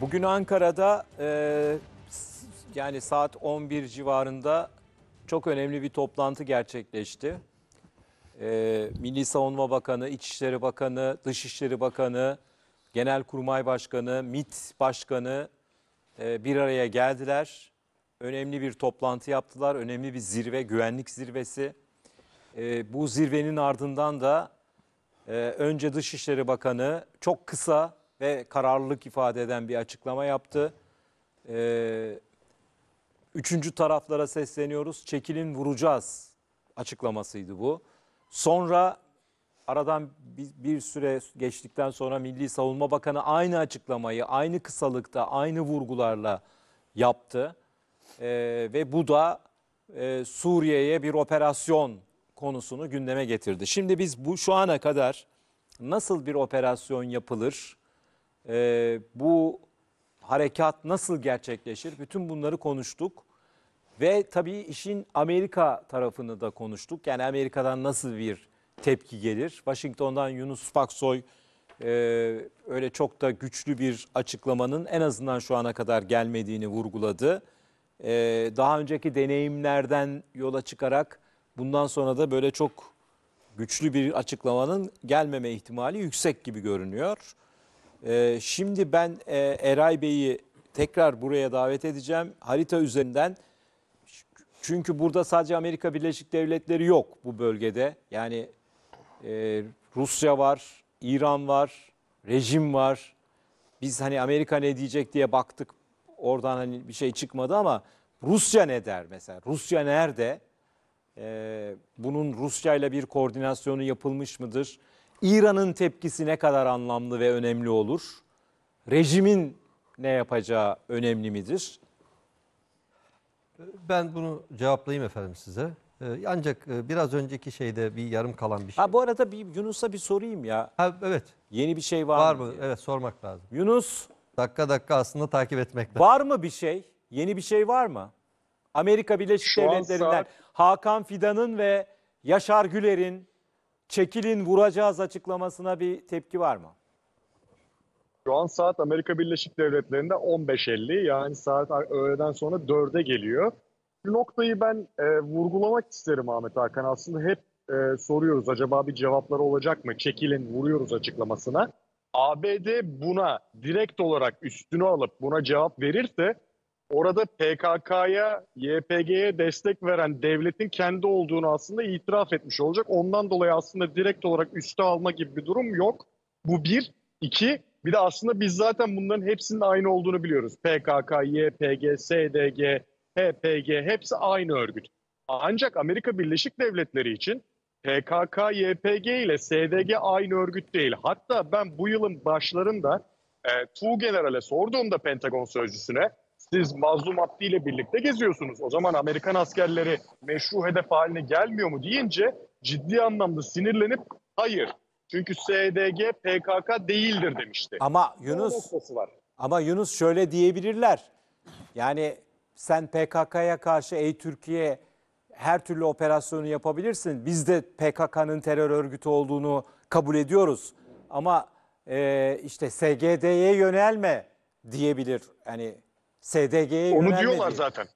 Bugün Ankara'da e, yani saat 11 civarında çok önemli bir toplantı gerçekleşti. E, Milli Savunma Bakanı, İçişleri Bakanı, Dışişleri Bakanı, Genelkurmay Başkanı, MIT Başkanı e, bir araya geldiler. Önemli bir toplantı yaptılar. Önemli bir zirve, güvenlik zirvesi. E, bu zirvenin ardından da e, önce Dışişleri Bakanı çok kısa ve kararlılık ifade eden bir açıklama yaptı. Ee, üçüncü taraflara sesleniyoruz. Çekilin vuracağız açıklamasıydı bu. Sonra aradan bir, bir süre geçtikten sonra Milli Savunma Bakanı aynı açıklamayı aynı kısalıkta aynı vurgularla yaptı. Ee, ve bu da e, Suriye'ye bir operasyon konusunu gündeme getirdi. Şimdi biz bu şu ana kadar nasıl bir operasyon yapılır? e, bu harekat nasıl gerçekleşir? Bütün bunları konuştuk. Ve tabii işin Amerika tarafını da konuştuk. Yani Amerika'dan nasıl bir tepki gelir? Washington'dan Yunus Faksoy e, öyle çok da güçlü bir açıklamanın en azından şu ana kadar gelmediğini vurguladı. E, daha önceki deneyimlerden yola çıkarak bundan sonra da böyle çok güçlü bir açıklamanın gelmeme ihtimali yüksek gibi görünüyor. E, şimdi ben e, Eray Bey'i tekrar buraya davet edeceğim. Harita üzerinden çünkü burada sadece Amerika Birleşik Devletleri yok bu bölgede. Yani e, Rusya var, İran var, rejim var. Biz hani Amerika ne diyecek diye baktık. Oradan hani bir şey çıkmadı ama Rusya ne der mesela? Rusya nerede? E, bunun Rusya ile bir koordinasyonu yapılmış mıdır? İran'ın tepkisi ne kadar anlamlı ve önemli olur? Rejimin ne yapacağı önemli midir? Ben bunu cevaplayayım efendim size. Ee, ancak e, biraz önceki şeyde bir yarım kalan bir şey. Ha bu arada bir Yunus'a bir sorayım ya. Ha evet. Yeni bir şey var, var mı? Var mı? Evet sormak lazım. Yunus. Dakika dakika aslında takip etmek lazım. Var mı bir şey? Yeni bir şey var mı? Amerika Birleşik Şu Devletleri'nden saat... Hakan Fidan'ın ve Yaşar Güler'in çekilin vuracağız açıklamasına bir tepki var mı? Şu an saat Amerika Birleşik Devletleri'nde 15.50 yani saat öğleden sonra 4'e geliyor. Bu noktayı ben e, vurgulamak isterim Ahmet Hakan. Aslında hep e, soruyoruz acaba bir cevapları olacak mı? Çekilin vuruyoruz açıklamasına. ABD buna direkt olarak üstünü alıp buna cevap verirse orada PKK'ya, YPG'ye destek veren devletin kendi olduğunu aslında itiraf etmiş olacak. Ondan dolayı aslında direkt olarak üste alma gibi bir durum yok. Bu bir. iki. bir de aslında biz zaten bunların hepsinin aynı olduğunu biliyoruz. PKK, YPG, SDG, HPG hepsi aynı örgüt. Ancak Amerika Birleşik Devletleri için PKK, YPG ile SDG aynı örgüt değil. Hatta ben bu yılın başlarında e, Tu General'e sorduğumda Pentagon sözcüsüne siz mazlum Abdi ile birlikte geziyorsunuz. O zaman Amerikan askerleri meşru hedef haline gelmiyor mu deyince ciddi anlamda sinirlenip hayır. Çünkü SDG PKK değildir demişti. Ama Yunus var. ama Yunus şöyle diyebilirler. Yani sen PKK'ya karşı ey Türkiye her türlü operasyonu yapabilirsin. Biz de PKK'nın terör örgütü olduğunu kabul ediyoruz. Ama e, işte SGD'ye yönelme diyebilir. Yani SDG'ye Onu diyorlar zaten.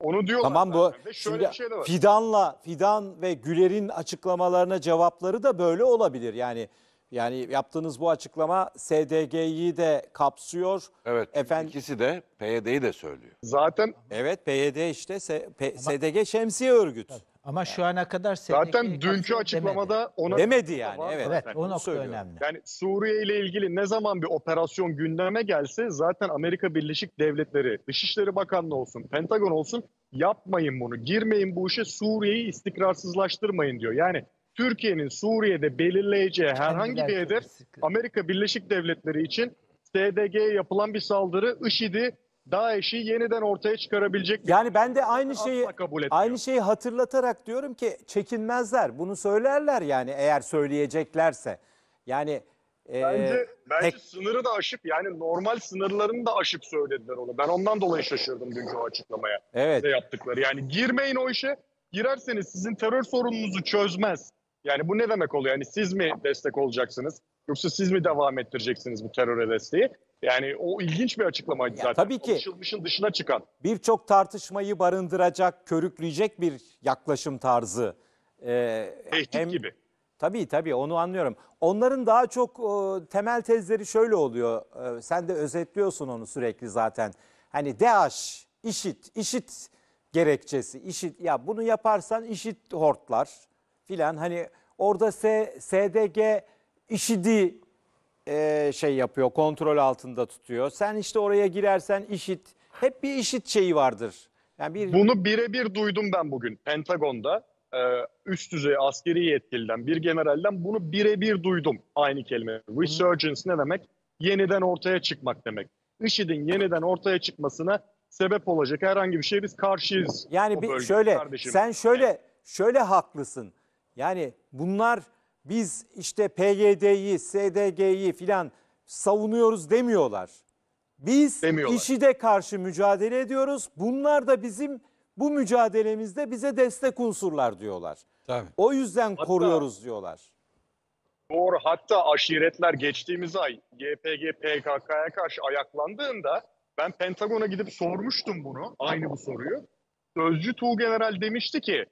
Onu diyorlar. Tamam bu. Şöyle şimdi bir şey de var. Fidan'la Fidan ve Güler'in açıklamalarına cevapları da böyle olabilir. Yani yani yaptığınız bu açıklama SDG'yi de kapsıyor. Evet. Efendim, İkisi de PYD'yi de söylüyor. Zaten Evet PYD işte S- P- SDG şemsiye örgüt. Ama şu ana kadar Zaten dünkü açıklamada ona Demedi yani, evet. evet Evet, o nokta söylüyorum. önemli. Yani Suriye ile ilgili ne zaman bir operasyon gündeme gelse zaten Amerika Birleşik Devletleri, Dışişleri Bakanlığı olsun, Pentagon olsun yapmayın bunu, girmeyin bu işe, Suriye'yi istikrarsızlaştırmayın diyor. Yani Türkiye'nin Suriye'de belirleyeceği herhangi bir Kendileri hedef Amerika Birleşik Devletleri için SDG'ye yapılan bir saldırı, IŞİD'i DAEŞ'i yeniden ortaya çıkarabilecek bir Yani ben de aynı şeyi kabul aynı şeyi hatırlatarak diyorum ki çekinmezler. Bunu söylerler yani eğer söyleyeceklerse. Yani e, Bence, tek- sınırı da aşıp yani normal sınırlarını da aşıp söylediler onu. Ben ondan dolayı şaşırdım dünkü o açıklamaya evet. de yaptıkları. Yani girmeyin o işe. Girerseniz sizin terör sorununuzu çözmez. Yani bu ne demek oluyor? Yani siz mi destek olacaksınız? Yoksa siz mi devam ettireceksiniz bu teröre desteği? Yani o ilginç bir açıklamaydı ya zaten. Tabii ki. Alışılmışın dışına çıkan. Birçok tartışmayı barındıracak, körükleyecek bir yaklaşım tarzı. Ee, Tehdit hem, gibi. Tabii tabii onu anlıyorum. Onların daha çok e, temel tezleri şöyle oluyor. E, sen de özetliyorsun onu sürekli zaten. Hani DAEŞ, işit, işit gerekçesi, işit ya bunu yaparsan işit hortlar filan hani orada S, SDG işidi e, şey yapıyor, kontrol altında tutuyor. Sen işte oraya girersen işit, hep bir işit şeyi vardır. Yani bir Bunu birebir duydum ben bugün Pentagon'da. e, üst düzey askeri yetkiliden bir generalden bunu birebir duydum aynı kelime. Resurgence ne demek? Yeniden ortaya çıkmak demek. IŞİD'in yeniden ortaya çıkmasına sebep olacak herhangi bir şey biz karşıyız. yani bir, şöyle, kardeşim. sen şöyle, şöyle haklısın. Yani bunlar biz işte PYD'yi, SDG'yi filan savunuyoruz demiyorlar. Biz demiyorlar. de karşı mücadele ediyoruz. Bunlar da bizim bu mücadelemizde bize destek unsurlar diyorlar. Tabii. O yüzden hatta, koruyoruz diyorlar. Doğru. Hatta aşiretler geçtiğimiz ay YPG PKK'ya karşı ayaklandığında ben Pentagon'a gidip sormuştum bunu, aynı bu soruyu. Sözcü Tuğgeneral demişti ki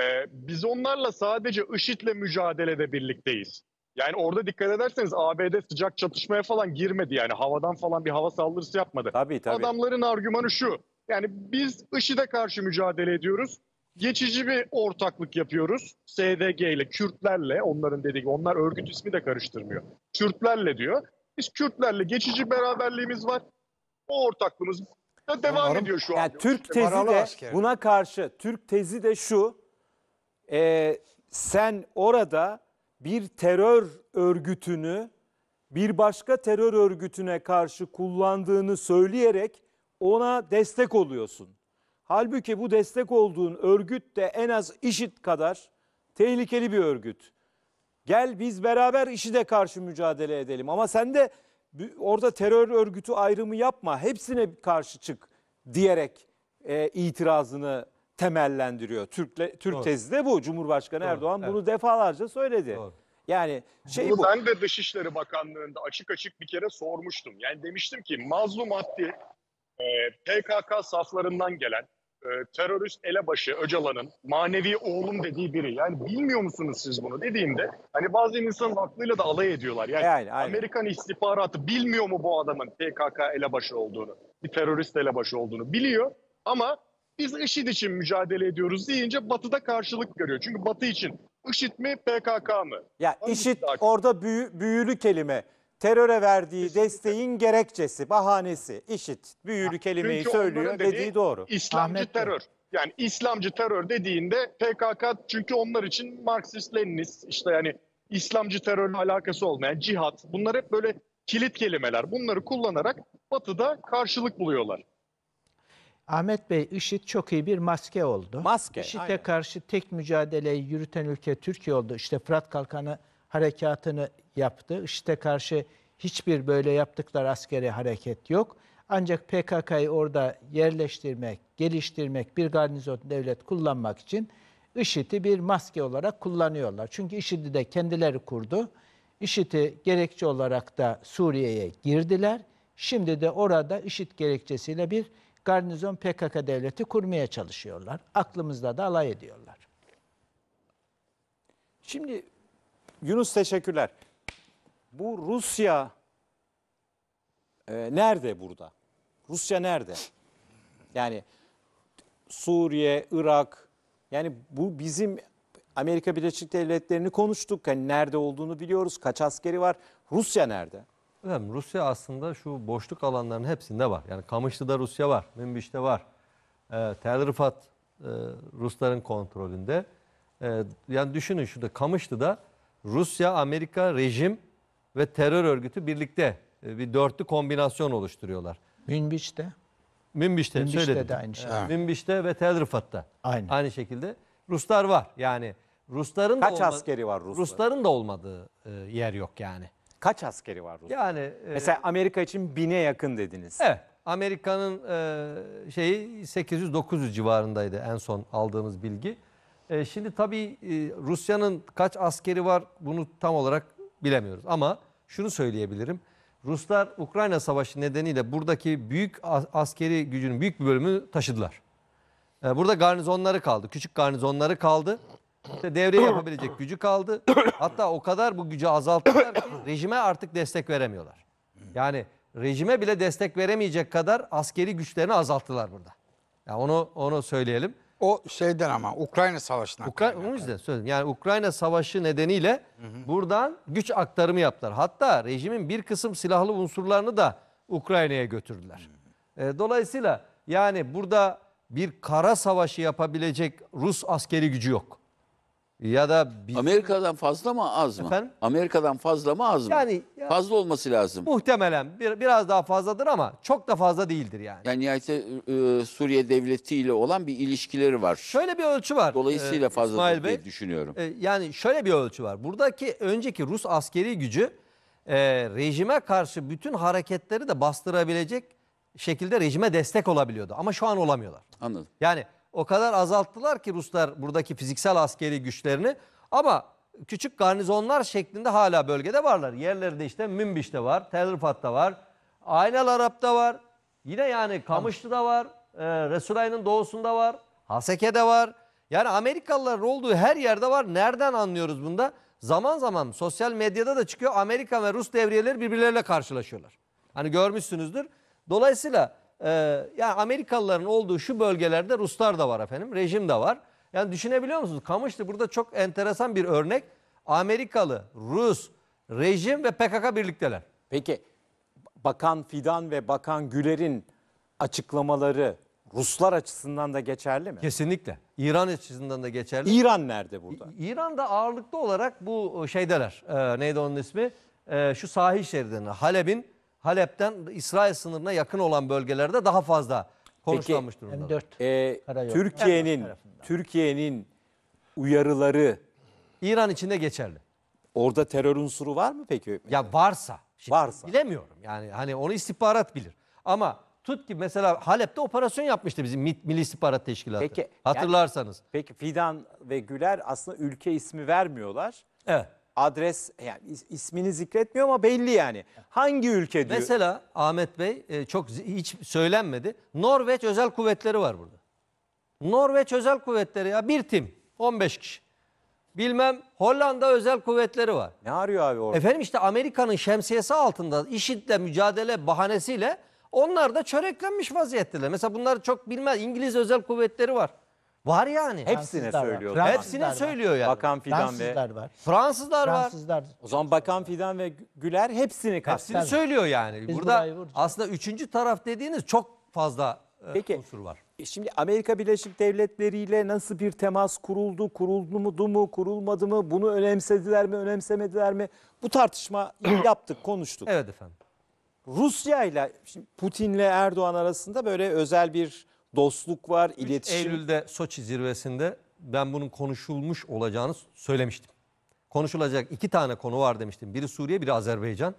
ee, biz onlarla sadece IŞİD'le mücadelede birlikteyiz. Yani orada dikkat ederseniz ABD sıcak çatışmaya falan girmedi yani havadan falan bir hava saldırısı yapmadı. Tabii, tabii. Adamların argümanı şu. Yani biz IŞİD'e karşı mücadele ediyoruz. Geçici bir ortaklık yapıyoruz. SDG ile Kürtlerle onların dediği onlar örgüt ismi de karıştırmıyor. Kürtlerle diyor. Biz Kürtlerle geçici beraberliğimiz var. O ortaklığımız da devam Umarım, ediyor şu an. Yani Türk tezi de buna karşı Türk tezi de şu e, sen orada bir terör örgütünü bir başka terör örgütüne karşı kullandığını söyleyerek ona destek oluyorsun. Halbuki bu destek olduğun örgüt de en az işit kadar tehlikeli bir örgüt. Gel biz beraber işi de karşı mücadele edelim ama sen de orada terör örgütü ayrımı yapma hepsine karşı çık diyerek e, itirazını temellendiriyor. Türkle, Türk Doğru. tezi de bu. Cumhurbaşkanı Doğru, Erdoğan evet. bunu defalarca söyledi. Doğru. Yani şey Bunu bu. ben de Dışişleri Bakanlığı'nda açık açık bir kere sormuştum. Yani demiştim ki mazlum Abdi e, PKK saflarından gelen e, terörist elebaşı Öcalan'ın manevi oğlum dediği biri. Yani bilmiyor musunuz siz bunu dediğimde hani bazı insanın aklıyla da alay ediyorlar. Yani, yani Amerikan istihbaratı bilmiyor mu bu adamın PKK elebaşı olduğunu, bir terörist elebaşı olduğunu biliyor ama biz IŞİD için mücadele ediyoruz deyince Batı'da karşılık görüyor. Çünkü Batı için IŞİD mi PKK mı? Ya Hangisi IŞİD orada büyü- büyülü kelime. Teröre verdiği desteğin gerekçesi, bahanesi. IŞİD büyülü kelimeyi söylüyor onların dediği, doğru. İslamcı Ahmet Bey. terör. Yani İslamcı terör dediğinde PKK çünkü onlar için Marksist Leninist işte yani İslamcı terörle alakası olmayan cihat bunlar hep böyle kilit kelimeler. Bunları kullanarak Batı'da karşılık buluyorlar. Ahmet Bey IŞİD çok iyi bir maske oldu. Maske. IŞİD'e aynen. karşı tek mücadeleyi yürüten ülke Türkiye oldu. İşte Fırat Kalkanı harekatını yaptı. IŞİD'e karşı hiçbir böyle yaptıkları askeri hareket yok. Ancak PKK'yı orada yerleştirmek, geliştirmek, bir garnizon devlet kullanmak için IŞİD'i bir maske olarak kullanıyorlar. Çünkü IŞİD'i de kendileri kurdu. IŞİD'i gerekçe olarak da Suriye'ye girdiler. Şimdi de orada IŞİD gerekçesiyle bir garnizon PKK devleti kurmaya çalışıyorlar. Aklımızda da alay ediyorlar. Şimdi Yunus teşekkürler. Bu Rusya e, nerede burada? Rusya nerede? Yani Suriye, Irak yani bu bizim Amerika Birleşik Devletleri'ni konuştuk. Hani nerede olduğunu biliyoruz. Kaç askeri var? Rusya nerede? Efendim Rusya aslında şu boşluk alanlarının hepsinde var. Yani Kamışlı'da Rusya var, Münbiş'te var. E, Tel Rıfat e, Rusların kontrolünde. E, yani düşünün şurada Kamışlı'da Rusya, Amerika, rejim ve terör örgütü birlikte e, bir dörtlü kombinasyon oluşturuyorlar. Münbiş'te? Münbiş'te, Münbiş'te söyledim. de aynı şey. Münbiş'te ve Tel Rıfat'ta. Aynı. Aynı şekilde Ruslar var. Yani Rusların Kaç da olma- askeri var Ruslar? Rusların da olmadığı e, yer yok yani. Kaç askeri var Rusya? Yani e, Mesela Amerika için bine yakın dediniz. evet Amerika'nın e, şeyi 800-900 civarındaydı en son aldığımız bilgi. E, şimdi tabii e, Rusya'nın kaç askeri var bunu tam olarak bilemiyoruz ama şunu söyleyebilirim. Ruslar Ukrayna Savaşı nedeniyle buradaki büyük askeri gücünün büyük bir bölümünü taşıdılar. E, Burada garnizonları kaldı. Küçük garnizonları kaldı. İşte devre yapabilecek gücü kaldı. Hatta o kadar bu gücü azalttılar ki rejime artık destek veremiyorlar. Yani rejime bile destek veremeyecek kadar askeri güçlerini azalttılar burada. Yani onu onu söyleyelim. O şeyden ama Ukrayna Savaşı'ndan. Ukra onun yüzden söyledim. Yani Ukrayna Savaşı nedeniyle buradan güç aktarımı yaptılar. Hatta rejimin bir kısım silahlı unsurlarını da Ukrayna'ya götürdüler. E, dolayısıyla yani burada bir kara savaşı yapabilecek Rus askeri gücü yok. Ya da bir... Amerika'dan fazla mı az mı? Efendim? Amerika'dan fazla mı az mı? Yani ya, fazla olması lazım. Muhtemelen bir, biraz daha fazladır ama çok da fazla değildir yani. Yani nihayette e, e, Suriye devleti ile olan bir ilişkileri var. Şöyle bir ölçü var. Dolayısıyla e, fazla İsmail diye düşünüyorum. E, yani şöyle bir ölçü var. Buradaki önceki Rus askeri gücü e, rejime karşı bütün hareketleri de bastırabilecek şekilde rejime destek olabiliyordu. Ama şu an olamıyorlar. Anladım. Yani o kadar azalttılar ki Ruslar buradaki fiziksel askeri güçlerini. Ama küçük garnizonlar şeklinde hala bölgede varlar. Yerleri de işte Münbiş'te var, Tel Rifat'ta var, Aynel Arap'ta var. Yine yani Kamışlı'da var, e, Resulayn'ın doğusunda var, Haseke'de var. Yani Amerikalıların olduğu her yerde var. Nereden anlıyoruz bunda? Zaman zaman sosyal medyada da çıkıyor. Amerika ve Rus devriyeleri birbirleriyle karşılaşıyorlar. Hani görmüşsünüzdür. Dolayısıyla ee, yani Amerikalıların olduğu şu bölgelerde Ruslar da var efendim. Rejim de var. Yani düşünebiliyor musunuz? Kamışlı burada çok enteresan bir örnek. Amerikalı, Rus, rejim ve PKK birlikteler. Peki Bakan Fidan ve Bakan Güler'in açıklamaları Ruslar açısından da geçerli mi? Kesinlikle. İran açısından da geçerli. İran nerede burada? İran'da ağırlıklı olarak bu şeydeler. E, neydi onun ismi? E, şu sahil şeridine, Halep'in Halep'ten İsrail sınırına yakın olan bölgelerde daha fazla konuşlanmış Peki, durumda. E, Türkiye'nin Türkiye'nin uyarıları İran içinde geçerli. Orada terör unsuru var mı peki? Ya varsa. Şimdi varsa. Bilemiyorum. Yani hani onu istihbarat bilir. Ama tut ki mesela Halep'te operasyon yapmıştı bizim Milli İstihbarat Teşkilatı. Peki, Hatırlarsanız. Yani, peki Fidan ve Güler aslında ülke ismi vermiyorlar. Evet adres yani ismini zikretmiyor ama belli yani. Hangi ülke diyor. Mesela Ahmet Bey e, çok hiç söylenmedi. Norveç özel kuvvetleri var burada. Norveç özel kuvvetleri ya bir tim 15 kişi. Bilmem Hollanda özel kuvvetleri var. Ne arıyor abi orada? Efendim işte Amerika'nın şemsiyesi altında IŞİD'le mücadele bahanesiyle onlar da çöreklenmiş vaziyetteler. Mesela bunları çok bilmez İngiliz özel kuvvetleri var. Var yani. Hepsine Fransızlar var. söylüyor. Fransızlar Hepsine söylüyor yani. Bakan Fidan ve Fransızlar var. Fransızlar var. Fransızlar. o zaman Bakan Fidan ve Güler hepsini Hepsini söylüyor yani. Biz Burada aslında üçüncü taraf dediğiniz çok fazla e, Peki. unsur var. E, şimdi Amerika Birleşik Devletleri ile nasıl bir temas kuruldu, kuruldu mu, du mu, kurulmadı mı, bunu önemsediler mi, önemsemediler mi? Bu tartışma yaptık, konuştuk. Evet efendim. Rusya ile Putin ile Erdoğan arasında böyle özel bir dostluk var, iletişim. Eylül'de Soçi zirvesinde ben bunun konuşulmuş olacağını söylemiştim. Konuşulacak iki tane konu var demiştim. Biri Suriye, biri Azerbaycan.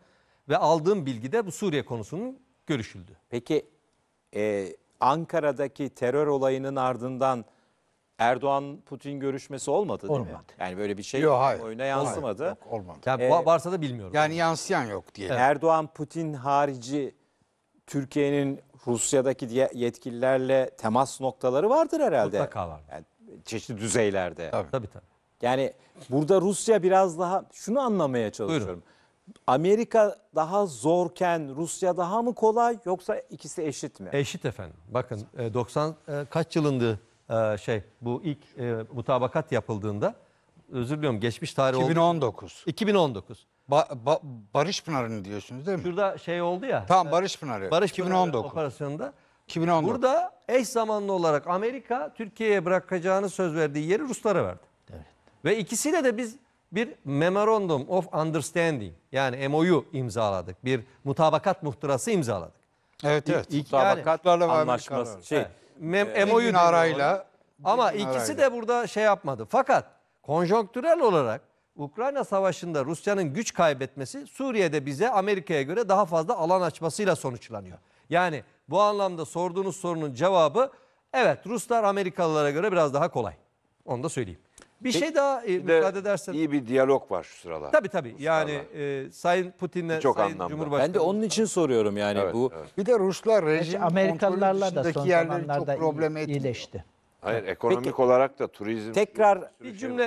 Ve aldığım bilgi de bu Suriye konusunun görüşüldü. Peki e, Ankara'daki terör olayının ardından Erdoğan-Putin görüşmesi olmadı değil olmadı. mi? Yani böyle bir şey yok, hayır. oyuna yansımadı. Hayır, yok, olmadı. Yani ee, varsa da bilmiyorum. Yani yansıyan yok diye. Evet. Erdoğan-Putin harici Türkiye'nin Rusya'daki yetkililerle temas noktaları vardır herhalde. Mutlaka var. Yani çeşitli düzeylerde. Tabii. tabii tabii. Yani burada Rusya biraz daha şunu anlamaya çalışıyorum. Buyurun. Amerika daha zorken Rusya daha mı kolay yoksa ikisi eşit mi? Eşit efendim. Bakın 90 e, e, kaç yılındı e, şey bu ilk mutabakat yapıldığında özür diliyorum geçmiş tarih 2019. Oldu. 2019. Ba- ba- Barış Pınarı'nı diyorsunuz değil mi? Şurada şey oldu ya. Tamam Barış Pınarı. Barış 2019. operasyonunda. 2019. Burada eş zamanlı olarak Amerika Türkiye'ye bırakacağını söz verdiği yeri Ruslara verdi. Evet. Ve ikisiyle de biz bir Memorandum of Understanding yani MOU imzaladık. Bir mutabakat muhtırası imzaladık. Evet evet. İlk Mutabakatlarla ve anlaşması. Şey, Evet. MOU e, arayla. Ama ikisi de burada şey yapmadı. Fakat konjonktürel olarak Ukrayna Savaşı'nda Rusya'nın güç kaybetmesi Suriye'de bize Amerika'ya göre daha fazla alan açmasıyla sonuçlanıyor. Yani bu anlamda sorduğunuz sorunun cevabı evet Ruslar Amerikalılara göre biraz daha kolay. Onu da söyleyeyim. Bir Peki, şey daha e, müsaade edersen. İyi bir diyalog var şu sıralar. Tabii tabii. Ruslarla. Yani e, Sayın Putin'le Sayın anlamda. Cumhurbaşkanı. Ben de onun için soruyorum yani evet, bu. Evet. Bir de Ruslar rejim Amerikalılarla da son zamanlarda çok problem iyileşti. Hayır ekonomik Peki, olarak da turizm. Tekrar bir cümle